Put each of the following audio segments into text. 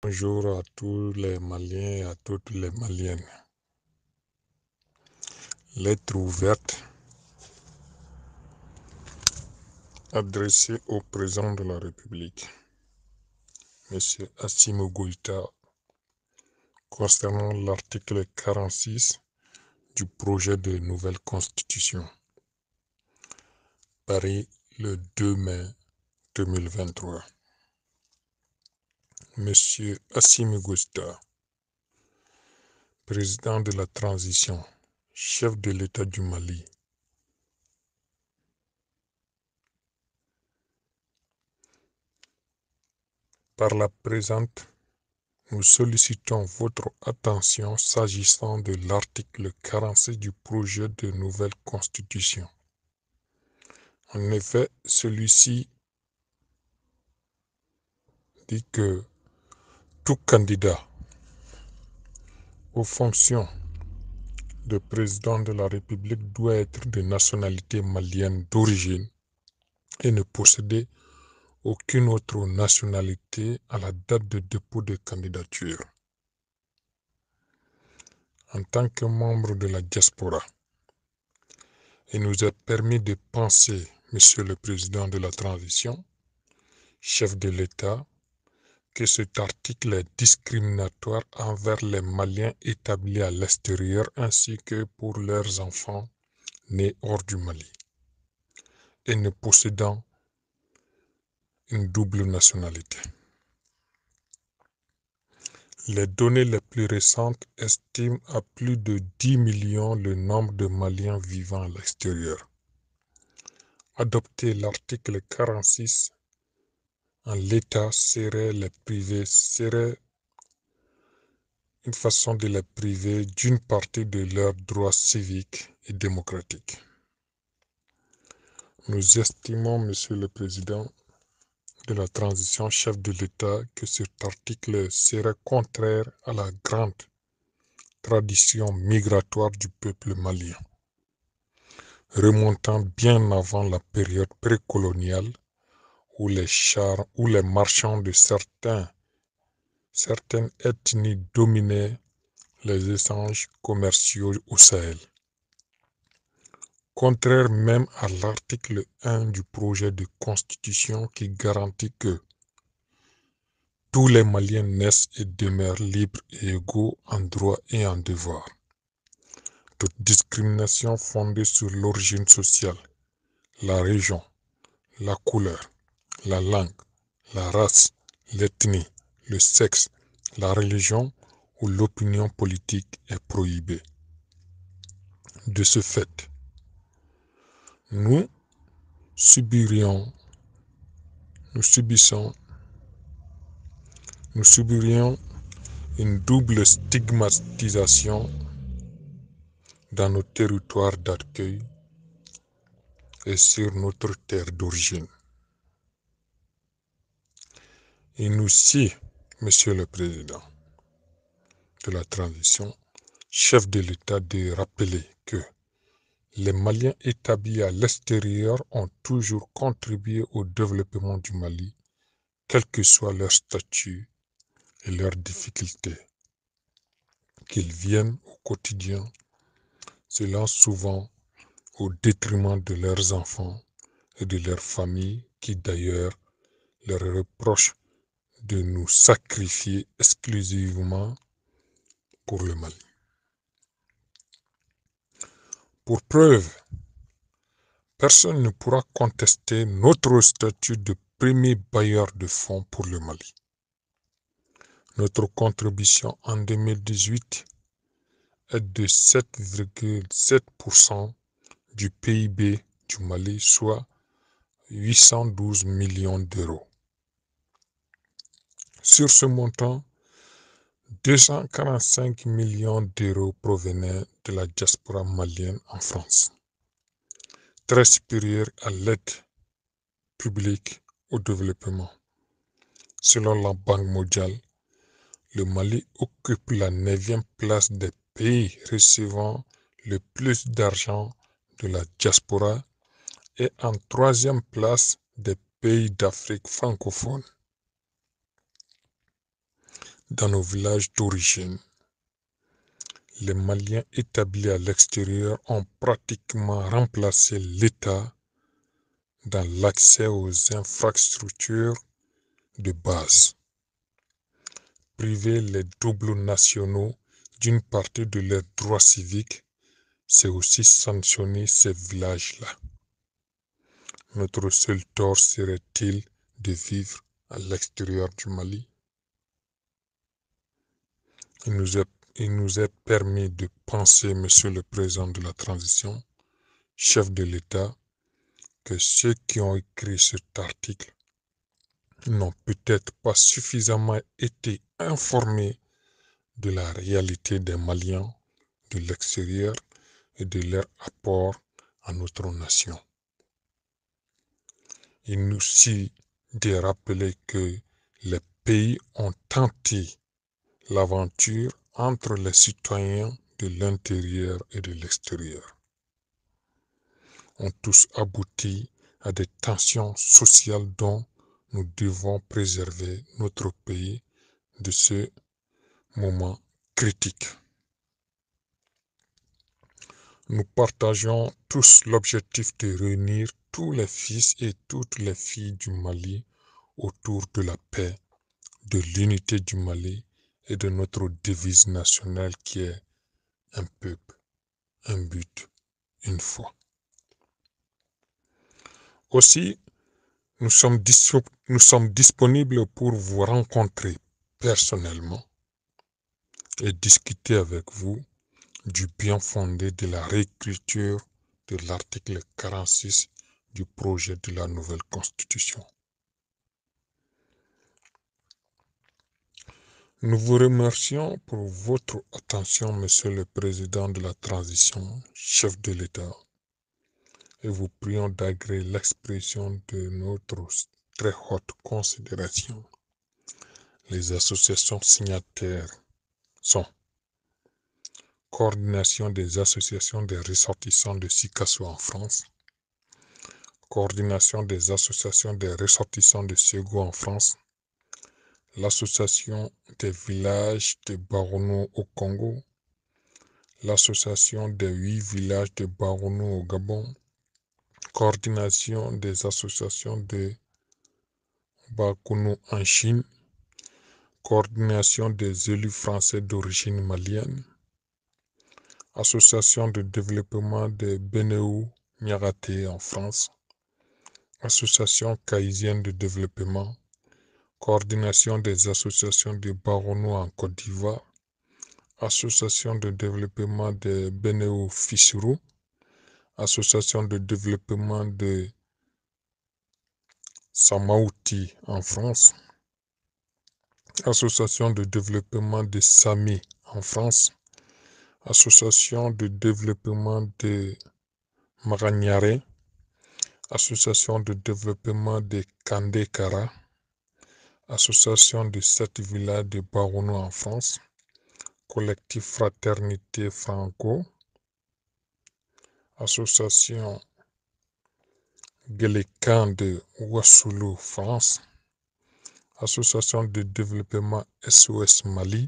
Bonjour à tous les Maliens et à toutes les Maliennes. Lettre ouverte adressée au président de la République, M. Assimo Goïta, concernant l'article 46 du projet de nouvelle constitution. Paris, le 2 mai 2023. Monsieur Assim Goïta, président de la transition, chef de l'État du Mali. Par la présente, nous sollicitons votre attention s'agissant de l'article 46 du projet de nouvelle constitution. En effet, celui-ci dit que tout candidat aux fonctions de président de la République doit être de nationalité malienne d'origine et ne posséder aucune autre nationalité à la date de dépôt de candidature. En tant que membre de la diaspora, il nous a permis de penser, Monsieur le Président de la Transition, chef de l'État, cet article est discriminatoire envers les Maliens établis à l'extérieur ainsi que pour leurs enfants nés hors du Mali et ne possédant une double nationalité. Les données les plus récentes estiment à plus de 10 millions le nombre de Maliens vivant à l'extérieur. Adopter l'article 46 en l'État serait les priver, serait une façon de les priver d'une partie de leurs droits civiques et démocratiques. Nous estimons, Monsieur le Président de la transition chef de l'État, que cet article serait contraire à la grande tradition migratoire du peuple malien, remontant bien avant la période précoloniale où les, chars, ou les marchands de certains, certaines ethnies dominaient les échanges commerciaux au Sahel. Contraire même à l'article 1 du projet de constitution qui garantit que tous les Maliens naissent et demeurent libres et égaux en droit et en devoir. Toute discrimination fondée sur l'origine sociale, la région, la couleur, la langue, la race, l'ethnie, le sexe, la religion ou l'opinion politique est prohibée. De ce fait, nous subirions, nous subissons, nous subirions une double stigmatisation dans nos territoires d'accueil et sur notre terre d'origine. Et nous aussi, Monsieur le Président de la transition, chef de l'État, de rappeler que les Maliens établis à l'extérieur ont toujours contribué au développement du Mali, quel que soit leur statut et leurs difficultés, qu'ils viennent au quotidien, cela souvent au détriment de leurs enfants et de leurs familles qui d'ailleurs leur reprochent de nous sacrifier exclusivement pour le Mali. Pour preuve, personne ne pourra contester notre statut de premier bailleur de fonds pour le Mali. Notre contribution en 2018 est de 7,7% du PIB du Mali, soit 812 millions d'euros. Sur ce montant, 245 millions d'euros provenaient de la diaspora malienne en France, très supérieure à l'aide publique au développement. Selon la Banque mondiale, le Mali occupe la neuvième place des pays recevant le plus d'argent de la diaspora et en troisième place des pays d'Afrique francophone dans nos villages d'origine. Les Maliens établis à l'extérieur ont pratiquement remplacé l'État dans l'accès aux infrastructures de base. Priver les doubles nationaux d'une partie de leurs droits civiques, c'est aussi sanctionner ces villages-là. Notre seul tort serait-il de vivre à l'extérieur du Mali il nous, est, nous permis de penser, Monsieur le Président de la Transition, chef de l'État, que ceux qui ont écrit cet article n'ont peut-être pas suffisamment été informés de la réalité des Maliens de l'extérieur et de leur apport à notre nation. Il nous suffit de rappeler que les pays ont tenté l'aventure entre les citoyens de l'intérieur et de l'extérieur ont tous abouti à des tensions sociales dont nous devons préserver notre pays de ce moment critique. Nous partageons tous l'objectif de réunir tous les fils et toutes les filles du Mali autour de la paix, de l'unité du Mali et de notre devise nationale qui est un peuple, un but, une foi. Aussi, nous sommes, nous sommes disponibles pour vous rencontrer personnellement et discuter avec vous du bien fondé de la réécriture de l'article 46 du projet de la nouvelle Constitution. Nous vous remercions pour votre attention, Monsieur le Président de la Transition, chef de l'État, et vous prions d'agréer l'expression de notre très haute considération. Les associations signataires sont Coordination des associations des ressortissants de Sikasso en France, Coordination des associations des ressortissants de Ségou en France, l'Association des villages de Barono au Congo, l'Association des huit villages de Barono au Gabon, coordination des associations de Bakounou en Chine, coordination des élus français d'origine malienne, association de développement des Bénéou Niaraté en France, association caïsienne de développement, coordination des associations de Baronou en Côte d'Ivoire, association de développement de des bénéficiaires, association de développement de Samaouti en France, association de développement de Sami en France, association de développement de Maragnaré, association de développement de Kandekara, association de sept villas de Barono en France, collectif Fraternité Franco, association Gélécan de Wassoulou, France, association de développement SOS Mali,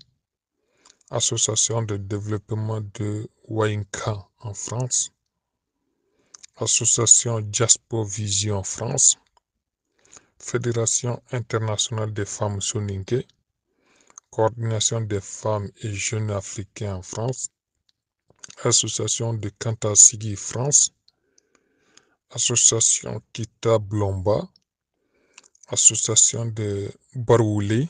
association de développement de Wainka en France, association Jaspo Vision France, Fédération internationale des femmes Soninke, Coordination des femmes et jeunes africains en France, Association de Kantasigi France, Association Kita Blomba, Association de Barouli,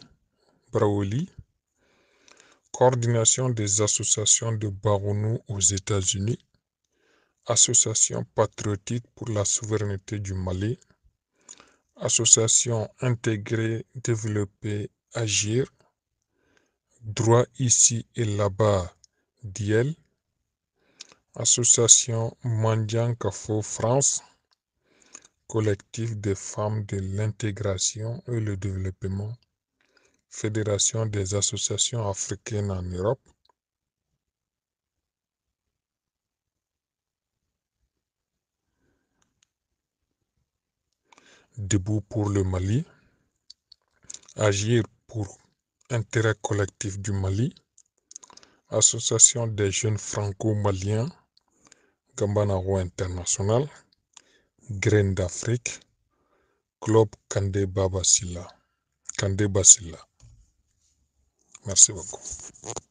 Coordination des associations de Barounou aux États-Unis, Association patriotique pour la souveraineté du Mali, Association intégrée développer Agir, Droit ici et là-bas DIEL, Association Mandian Cafo France, Collectif des femmes de l'intégration et le développement, Fédération des associations africaines en Europe, debout pour le Mali, agir pour intérêt collectif du Mali, association des jeunes franco-maliens, Gambanaro International, Graines d'Afrique, Club Kandé Basila. Kandé Basila. Merci beaucoup.